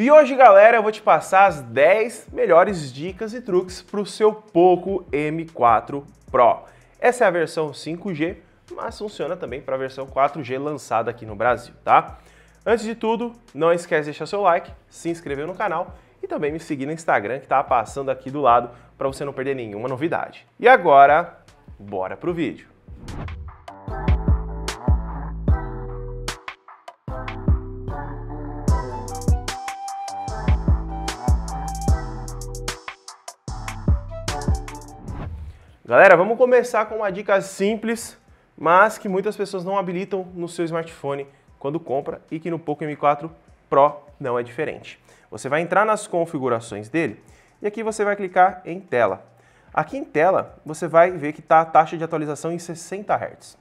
E hoje, galera, eu vou te passar as 10 melhores dicas e truques para o seu Poco M4 Pro. Essa é a versão 5G, mas funciona também para a versão 4G lançada aqui no Brasil, tá? Antes de tudo, não esquece de deixar seu like, se inscrever no canal e também me seguir no Instagram que está passando aqui do lado para você não perder nenhuma novidade. E agora, bora pro vídeo. Galera, vamos começar com uma dica simples, mas que muitas pessoas não habilitam no seu smartphone quando compra e que no Poco M4 Pro não é diferente. Você vai entrar nas configurações dele e aqui você vai clicar em tela. Aqui em tela, você vai ver que está a taxa de atualização em 60 Hz.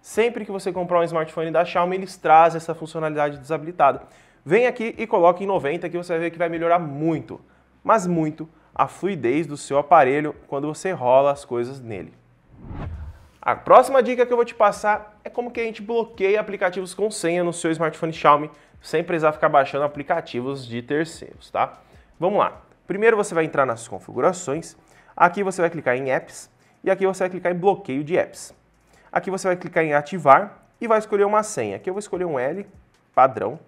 Sempre que você comprar um smartphone da Xiaomi, eles trazem essa funcionalidade desabilitada. Vem aqui e coloque em 90 que você vai ver que vai melhorar muito, mas muito a fluidez do seu aparelho quando você rola as coisas nele. A próxima dica que eu vou te passar é como que a gente bloqueia aplicativos com senha no seu smartphone Xiaomi sem precisar ficar baixando aplicativos de terceiros, tá? Vamos lá. Primeiro você vai entrar nas configurações, aqui você vai clicar em apps e aqui você vai clicar em bloqueio de apps. Aqui você vai clicar em ativar e vai escolher uma senha. Aqui eu vou escolher um L padrão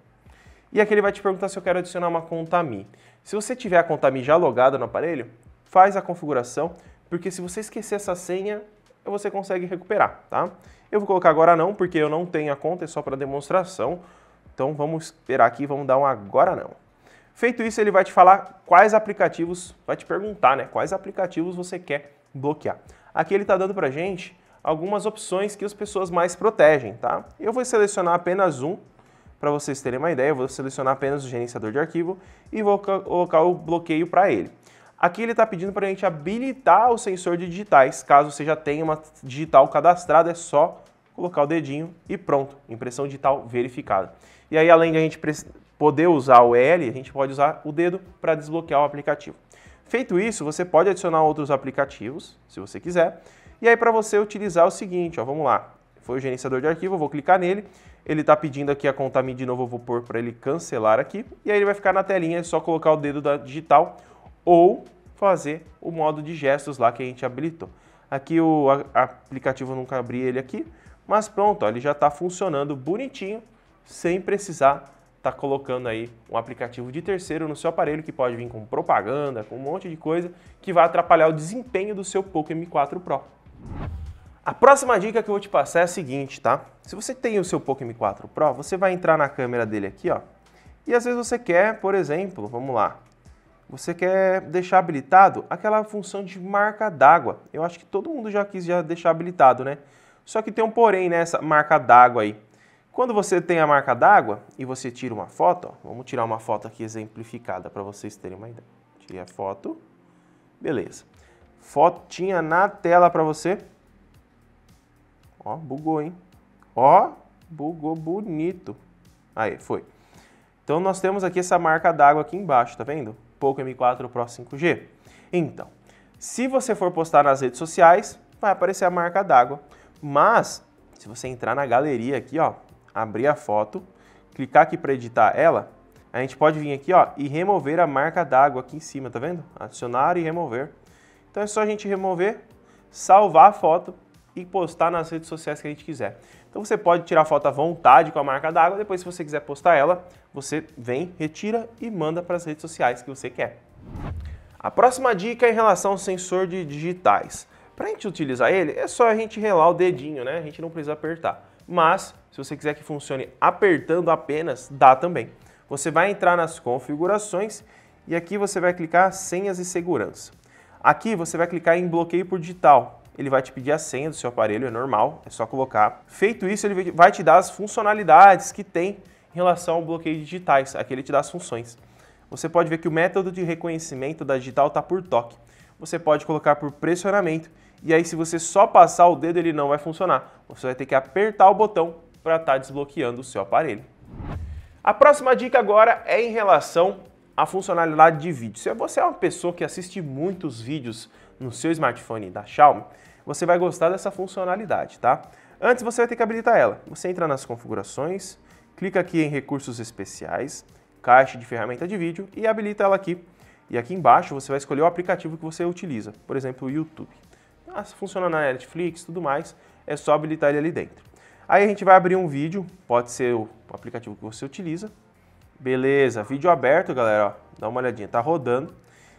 e aqui ele vai te perguntar se eu quero adicionar uma conta Mi. Se você tiver a conta Mi já logada no aparelho, faz a configuração, porque se você esquecer essa senha, você consegue recuperar, tá? Eu vou colocar agora não, porque eu não tenho a conta, é só para demonstração. Então vamos esperar aqui, vamos dar um agora não. Feito isso, ele vai te falar quais aplicativos, vai te perguntar, né, quais aplicativos você quer bloquear. Aqui ele está dando para gente algumas opções que as pessoas mais protegem, tá? Eu vou selecionar apenas um, para vocês terem uma ideia, eu vou selecionar apenas o gerenciador de arquivo e vou colocar o bloqueio para ele. Aqui ele está pedindo para a gente habilitar o sensor de digitais. Caso você já tenha uma digital cadastrada, é só colocar o dedinho e pronto, impressão digital verificada. E aí, além de a gente poder usar o L, a gente pode usar o dedo para desbloquear o aplicativo. Feito isso, você pode adicionar outros aplicativos, se você quiser. E aí, para você utilizar é o seguinte, ó, vamos lá foi o gerenciador de arquivo, eu vou clicar nele, ele está pedindo aqui a conta MIDI de novo, eu vou pôr para ele cancelar aqui, e aí ele vai ficar na telinha, é só colocar o dedo da digital ou fazer o modo de gestos lá que a gente habilitou. Aqui o aplicativo nunca abri ele aqui, mas pronto, ó, ele já está funcionando bonitinho, sem precisar estar tá colocando aí um aplicativo de terceiro no seu aparelho que pode vir com propaganda, com um monte de coisa que vai atrapalhar o desempenho do seu Poco M4 Pro. A próxima dica que eu vou te passar é a seguinte, tá? Se você tem o seu Poco M4 Pro, você vai entrar na câmera dele aqui, ó. E às vezes você quer, por exemplo, vamos lá, você quer deixar habilitado aquela função de marca d'água. Eu acho que todo mundo já quis já deixar habilitado, né? Só que tem um porém nessa né, marca d'água aí. Quando você tem a marca d'água e você tira uma foto, ó, vamos tirar uma foto aqui exemplificada para vocês terem uma ideia. Tirei a foto, beleza. Fotinha na tela para você. Ó, bugou, hein? Ó, bugou bonito. Aí, foi. Então nós temos aqui essa marca d'água aqui embaixo, tá vendo? Poco M4 Pro 5G. Então, se você for postar nas redes sociais, vai aparecer a marca d'água. Mas, se você entrar na galeria aqui, ó, abrir a foto, clicar aqui para editar ela, a gente pode vir aqui ó, e remover a marca d'água aqui em cima, tá vendo? Adicionar e remover. Então é só a gente remover, salvar a foto e postar nas redes sociais que a gente quiser. Então você pode tirar foto à vontade com a marca d'água, depois se você quiser postar ela, você vem, retira e manda para as redes sociais que você quer. A próxima dica é em relação ao sensor de digitais. Para a gente utilizar ele, é só a gente relar o dedinho, né? A gente não precisa apertar. Mas, se você quiser que funcione apertando apenas, dá também. Você vai entrar nas configurações e aqui você vai clicar senhas e segurança. Aqui você vai clicar em bloqueio por digital, ele vai te pedir a senha do seu aparelho, é normal, é só colocar. Feito isso, ele vai te dar as funcionalidades que tem em relação ao bloqueio de digitais, aqui ele te dá as funções. Você pode ver que o método de reconhecimento da digital está por toque. Você pode colocar por pressionamento, e aí se você só passar o dedo ele não vai funcionar. Você vai ter que apertar o botão para estar tá desbloqueando o seu aparelho. A próxima dica agora é em relação à funcionalidade de vídeo. Se você é uma pessoa que assiste muitos vídeos no seu smartphone da Xiaomi, você vai gostar dessa funcionalidade, tá? Antes você vai ter que habilitar ela. Você entra nas configurações, clica aqui em recursos especiais, caixa de ferramenta de vídeo e habilita ela aqui. E aqui embaixo você vai escolher o aplicativo que você utiliza, por exemplo, o YouTube. Ah, se funciona na Netflix e tudo mais, é só habilitar ele ali dentro. Aí a gente vai abrir um vídeo, pode ser o aplicativo que você utiliza. Beleza, vídeo aberto, galera, ó, dá uma olhadinha, tá rodando.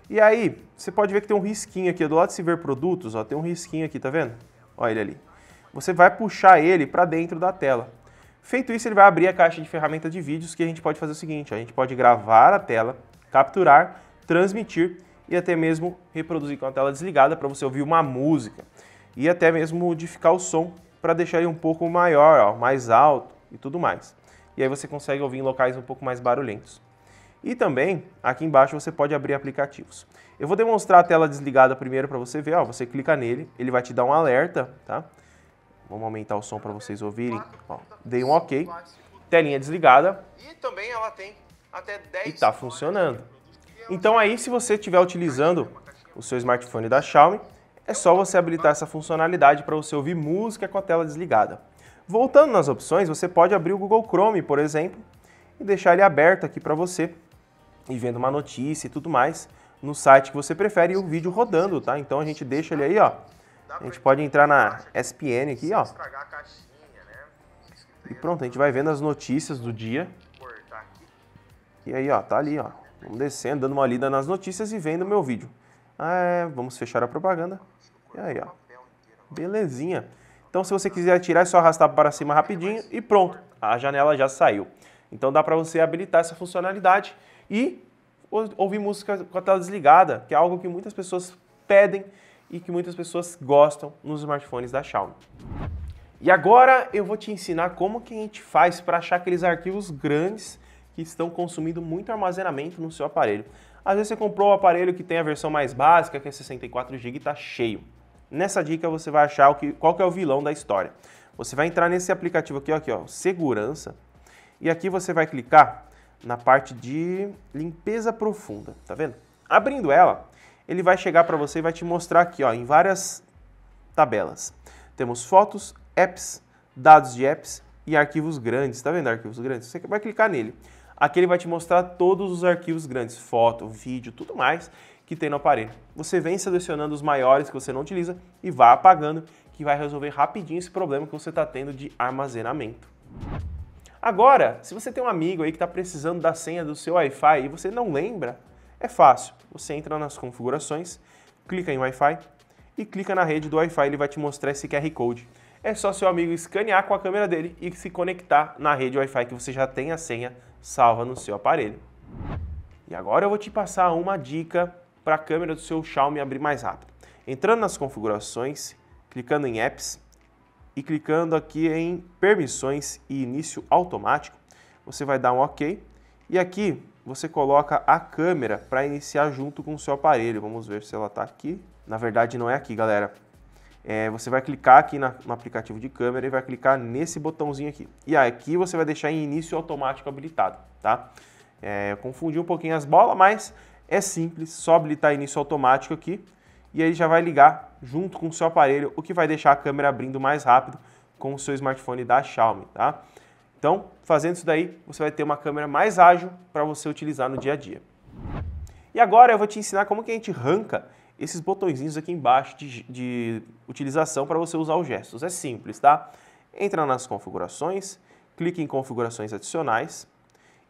E aí, você pode ver que tem um risquinho aqui do lado de se ver produtos, ó, tem um risquinho aqui, tá vendo? Olha ele ali. Você vai puxar ele para dentro da tela. Feito isso, ele vai abrir a caixa de ferramenta de vídeos que a gente pode fazer o seguinte, ó, a gente pode gravar a tela, capturar, transmitir e até mesmo reproduzir com a tela desligada para você ouvir uma música. E até mesmo modificar o som para deixar ele um pouco maior, ó, mais alto e tudo mais. E aí você consegue ouvir em locais um pouco mais barulhentos. E também, aqui embaixo, você pode abrir aplicativos. Eu vou demonstrar a tela desligada primeiro para você ver. Ó, você clica nele, ele vai te dar um alerta, tá? Vamos aumentar o som para vocês ouvirem. Ó, dei um OK. Telinha desligada. E também ela tem até 10... E está funcionando. Então aí, se você estiver utilizando o seu smartphone da Xiaomi, é só você habilitar essa funcionalidade para você ouvir música com a tela desligada. Voltando nas opções, você pode abrir o Google Chrome, por exemplo, e deixar ele aberto aqui para você e vendo uma notícia e tudo mais no site que você prefere e o vídeo rodando, tá? Então a gente deixa ele aí, ó. A gente pode entrar na SPN aqui, ó. E pronto, a gente vai vendo as notícias do dia. E aí, ó, tá ali, ó. Vamos descendo, dando uma lida nas notícias e vendo o meu vídeo. Ah, é, vamos fechar a propaganda. E aí, ó. Belezinha. Então, se você quiser tirar, é só arrastar para cima rapidinho e pronto. A janela já saiu. Então, dá para você habilitar essa funcionalidade e ouvir música com a tela desligada, que é algo que muitas pessoas pedem e que muitas pessoas gostam nos smartphones da Xiaomi. E agora eu vou te ensinar como que a gente faz para achar aqueles arquivos grandes que estão consumindo muito armazenamento no seu aparelho. Às vezes você comprou o um aparelho que tem a versão mais básica, que é 64 GB e está cheio. Nessa dica você vai achar o que, qual que é o vilão da história. Você vai entrar nesse aplicativo aqui, ó, aqui ó, segurança, e aqui você vai clicar na parte de limpeza profunda, tá vendo? Abrindo ela, ele vai chegar para você e vai te mostrar aqui, ó, em várias tabelas. Temos fotos, apps, dados de apps e arquivos grandes, tá vendo? Arquivos grandes. Você vai clicar nele. Aqui ele vai te mostrar todos os arquivos grandes, foto, vídeo, tudo mais que tem no aparelho. Você vem selecionando os maiores que você não utiliza e vai apagando, que vai resolver rapidinho esse problema que você está tendo de armazenamento. Agora, se você tem um amigo aí que está precisando da senha do seu Wi-Fi e você não lembra, é fácil. Você entra nas configurações, clica em Wi-Fi e clica na rede do Wi-Fi, ele vai te mostrar esse QR Code. É só seu amigo escanear com a câmera dele e se conectar na rede Wi-Fi que você já tem a senha salva no seu aparelho. E agora eu vou te passar uma dica para a câmera do seu Xiaomi abrir mais rápido. Entrando nas configurações, clicando em Apps, e clicando aqui em permissões e início automático, você vai dar um OK e aqui você coloca a câmera para iniciar junto com o seu aparelho. Vamos ver se ela está aqui. Na verdade não é aqui, galera. É, você vai clicar aqui na, no aplicativo de câmera e vai clicar nesse botãozinho aqui. E aqui você vai deixar em início automático habilitado, tá? É, confundi um pouquinho as bolas, mas é simples, só habilitar início automático aqui e aí já vai ligar junto com o seu aparelho, o que vai deixar a câmera abrindo mais rápido com o seu smartphone da Xiaomi, tá? Então, fazendo isso daí, você vai ter uma câmera mais ágil para você utilizar no dia a dia. E agora eu vou te ensinar como que a gente arranca esses botõezinhos aqui embaixo de, de utilização para você usar os gestos. É simples, tá? Entra nas configurações, clique em configurações adicionais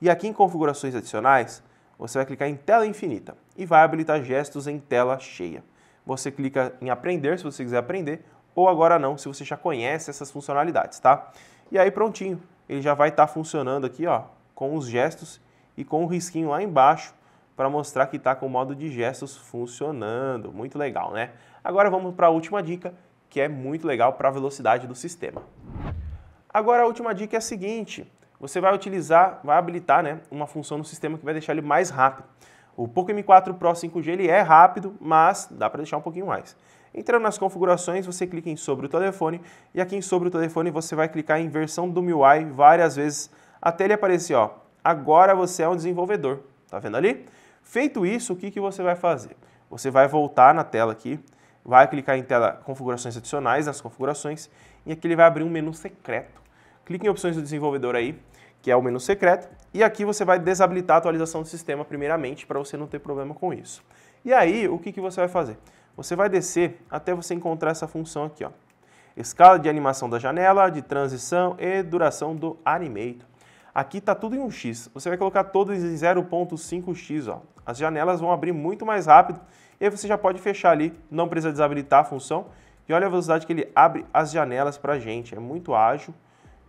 e aqui em configurações adicionais você vai clicar em tela infinita e vai habilitar gestos em tela cheia você clica em aprender se você quiser aprender, ou agora não, se você já conhece essas funcionalidades, tá? E aí prontinho, ele já vai estar tá funcionando aqui, ó, com os gestos e com o risquinho lá embaixo para mostrar que está com o modo de gestos funcionando. Muito legal, né? Agora vamos para a última dica, que é muito legal para a velocidade do sistema. Agora a última dica é a seguinte, você vai utilizar, vai habilitar né, uma função no sistema que vai deixar ele mais rápido. O Poco M4 Pro 5G ele é rápido, mas dá para deixar um pouquinho mais. Entrando nas configurações, você clica em sobre o telefone e aqui em sobre o telefone você vai clicar em versão do MIUI várias vezes até ele aparecer, ó, agora você é um desenvolvedor, tá vendo ali? Feito isso, o que, que você vai fazer? Você vai voltar na tela aqui, vai clicar em tela configurações adicionais, nas configurações, e aqui ele vai abrir um menu secreto. Clique em opções do desenvolvedor aí, que é o menu secreto, e aqui você vai desabilitar a atualização do sistema primeiramente para você não ter problema com isso. E aí, o que, que você vai fazer? Você vai descer até você encontrar essa função aqui, ó. Escala de animação da janela, de transição e duração do animator. Aqui está tudo em 1x. Você vai colocar todos em 0.5x. Ó. As janelas vão abrir muito mais rápido e aí você já pode fechar ali, não precisa desabilitar a função. E olha a velocidade que ele abre as janelas para a gente. É muito ágil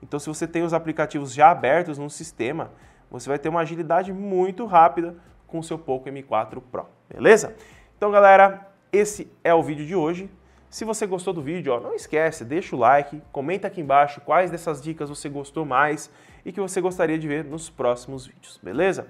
então, se você tem os aplicativos já abertos no sistema, você vai ter uma agilidade muito rápida com o seu Poco M4 Pro, beleza? Então, galera, esse é o vídeo de hoje. Se você gostou do vídeo, ó, não esquece, deixa o like, comenta aqui embaixo quais dessas dicas você gostou mais e que você gostaria de ver nos próximos vídeos, beleza?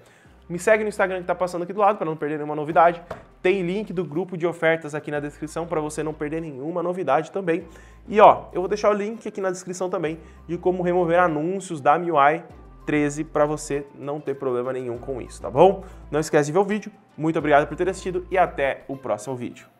Me segue no Instagram que está passando aqui do lado para não perder nenhuma novidade. Tem link do grupo de ofertas aqui na descrição para você não perder nenhuma novidade também. E ó, eu vou deixar o link aqui na descrição também de como remover anúncios da MIUI 13 para você não ter problema nenhum com isso, tá bom? Não esquece de ver o vídeo. Muito obrigado por ter assistido e até o próximo vídeo.